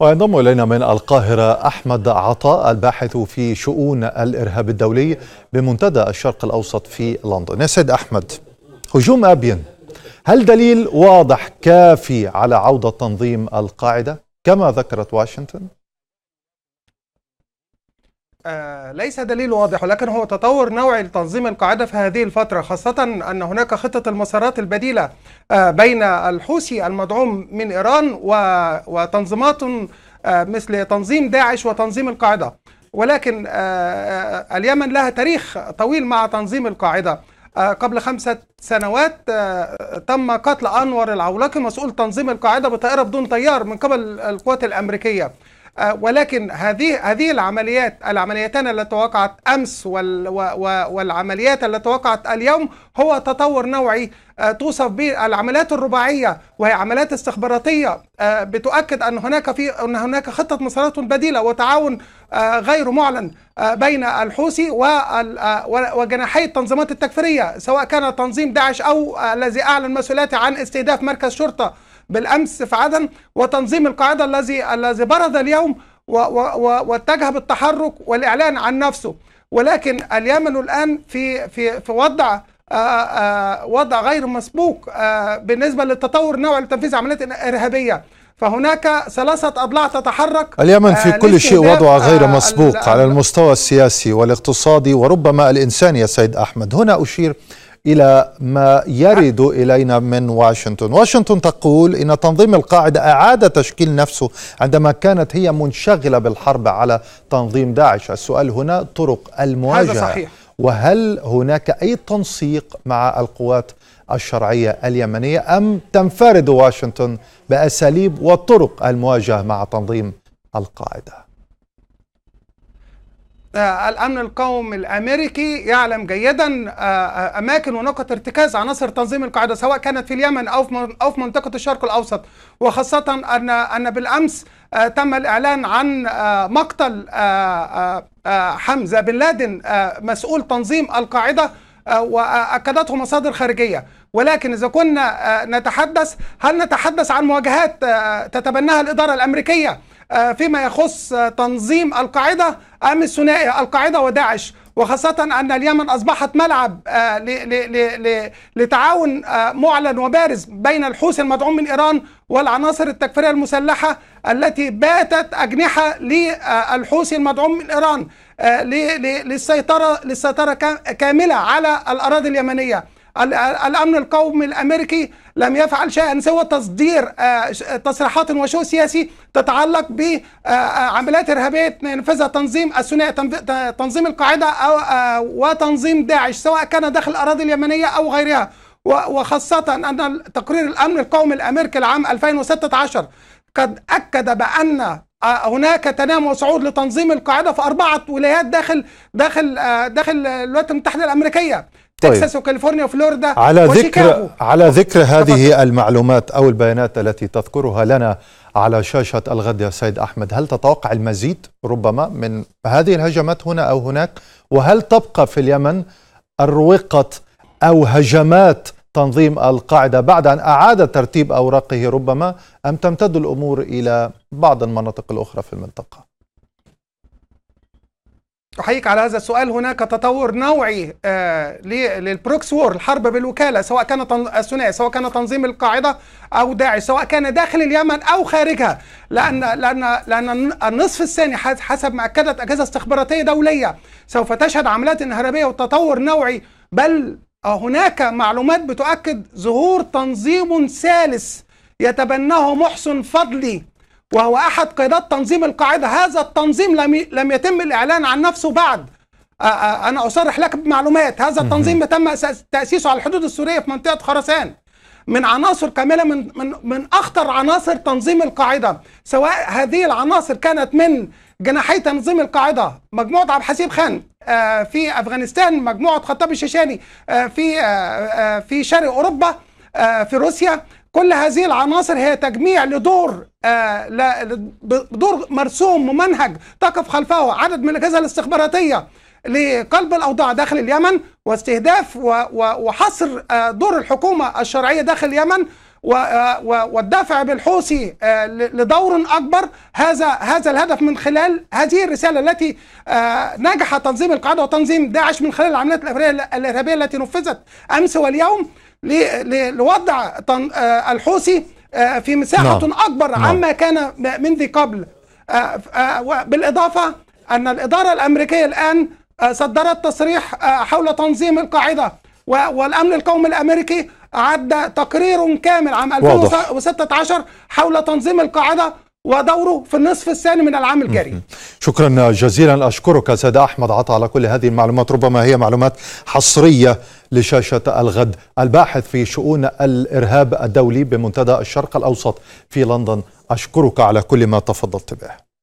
وينضم الينا من القاهره احمد عطاء الباحث في شؤون الارهاب الدولي بمنتدى الشرق الاوسط في لندن. يا سيد احمد هجوم ابين هل دليل واضح كافي على عوده تنظيم القاعده كما ذكرت واشنطن؟ آه، ليس دليل واضح ولكن هو تطور نوعي لتنظيم القاعدة في هذه الفترة خاصة أن هناك خطة المسارات البديلة آه، بين الحوثي المدعوم من إيران وتنظيمات آه، مثل تنظيم داعش وتنظيم القاعدة ولكن اليمن لها تاريخ طويل مع تنظيم القاعدة قبل خمسة سنوات تم قتل أنور العولاقي مسؤول تنظيم القاعدة بطائرة بدون طيار من قبل القوات الأمريكية آه، ولكن هذه هذه العمليات العمليتان التي وقعت امس والعمليات التي وقعت اليوم هو تطور نوعي آه، توصف به العمليات الرباعيه وهي عمليات استخباراتيه آه، بتؤكد ان هناك في ان هناك خطه مسارات بديله وتعاون غير معلن بين الحوثي وجناحي التنظيمات التكفيريه سواء كان تنظيم داعش او الذي اعلن مسؤوليته عن استهداف مركز شرطه بالامس في عدن وتنظيم القاعده الذي الذي برز اليوم واتجه بالتحرك والاعلان عن نفسه ولكن اليمن الان في في في وضع آه، آه، وضع غير مسبوق آه، بالنسبه للتطور النوعي لتنفيذ عمليات ارهابيه فهناك ثلاثة أضلاع تتحرك اليمن في كل شيء وضع غير مسبوق على المستوى السياسي والاقتصادي وربما الإنساني يا سيد أحمد هنا أشير إلى ما يرد إلينا من واشنطن واشنطن تقول إن تنظيم القاعدة أعاد تشكيل نفسه عندما كانت هي منشغلة بالحرب على تنظيم داعش السؤال هنا طرق المواجهة هذا صحيح وهل هناك أي تنسيق مع القوات الشرعية اليمنية أم تنفرد واشنطن بأساليب وطرق المواجهة مع تنظيم القاعده آه، الامن القومي الامريكي يعلم جيدا آه، آه، اماكن ونقط ارتكاز عناصر تنظيم القاعده سواء كانت في اليمن او في او في منطقه الشرق الاوسط وخاصه ان ان بالامس تم الاعلان عن مقتل حمزه بن لادن مسؤول تنظيم القاعده واكدته مصادر خارجيه ولكن اذا كنا نتحدث هل نتحدث عن مواجهات تتبناها الاداره الامريكيه آه، فيما يخص آه، تنظيم القاعدة أم الثنائي القاعدة وداعش وخاصة أن اليمن أصبحت ملعب آه، لتعاون معلن وبارز بين الحوثي المدعوم من إيران والعناصر التكفيرية المسلحة التي باتت أجنحة للحوثي المدعوم من إيران للسيطرة للسيطرة كاملة على الأراضي اليمنية الأمن القومي الأمريكي لم يفعل شيئا سوى تصدير آه، تصريحات وشو سياسي تتعلق بعمليات آه، آه، إرهابية ينفذها تنظيم الثنائي تنظيم القاعدة أو وتنظيم داعش سواء كان داخل الأراضي اليمنية أو غيرها وخاصة أن تقرير الأمن القومي الأمريكي العام 2016 قد أكد بأن هناك تنام وصعود لتنظيم القاعده في اربعه ولايات داخل داخل داخل الولايات المتحده الامريكيه طيب. تكساس وكاليفورنيا وفلوريدا على ذكر على ذكر هذه تفضل. المعلومات او البيانات التي تذكرها لنا على شاشه الغد يا سيد احمد، هل تتوقع المزيد ربما من هذه الهجمات هنا او هناك؟ وهل تبقى في اليمن اروقه او هجمات تنظيم القاعده بعد ان اعاد ترتيب اوراقه ربما ام تمتد الامور الى بعض المناطق الاخرى في المنطقه؟ احييك على هذا السؤال هناك تطور نوعي آه، للبروكس وور الحرب بالوكاله سواء كان الثنائي سواء كان تنظيم القاعده او داعش سواء كان داخل اليمن او خارجها لان لان لان النصف الثاني حسب ما اكدت اجهزه استخباراتيه دوليه سوف تشهد عمليات انهرابيه وتطور نوعي بل هناك معلومات بتؤكد ظهور تنظيم ثالث يتبناه محسن فضلي وهو أحد قيادات تنظيم القاعدة هذا التنظيم لم لم يتم الإعلان عن نفسه بعد أنا أصرح لك بمعلومات هذا التنظيم تم تأسيسه على الحدود السورية في منطقة خراسان من عناصر كاملة من من من أخطر عناصر تنظيم القاعدة سواء هذه العناصر كانت من جناحي تنظيم القاعدة مجموعة عبد الحسيب خان آه، في أفغانستان مجموعة خطاب الشيشاني آه، في آه، في شرق أوروبا في روسيا كل هذه العناصر هي تجميع لدور آه دور مرسوم ممنهج تقف خلفه عدد من الاجهزه الاستخباراتيه لقلب الاوضاع داخل اليمن واستهداف وحصر آه دور الحكومه الشرعيه داخل اليمن آه، والدفع بالحوثي آه، لدور اكبر هذا هذا الهدف من خلال هذه الرساله التي آه، نجح تنظيم القاعده وتنظيم داعش من خلال العمليات الارهابيه التي نفذت امس واليوم لوضع آه، الحوثي آه، في مساحة لا. نعم. أكبر لا. نعم. عما كان من ذي قبل آه، بالإضافة أن الإدارة الأمريكية الآن صدرت تصريح حول تنظيم القاعدة والأمن القومي الأمريكي عد تقرير كامل عام 2016 حول تنظيم القاعدة ودوره في النصف الثاني من العام الجاري شكرا جزيلا أشكرك سيد أحمد عطا على كل هذه المعلومات ربما هي معلومات حصرية لشاشة الغد الباحث في شؤون الإرهاب الدولي بمنتدى الشرق الأوسط في لندن أشكرك على كل ما تفضلت به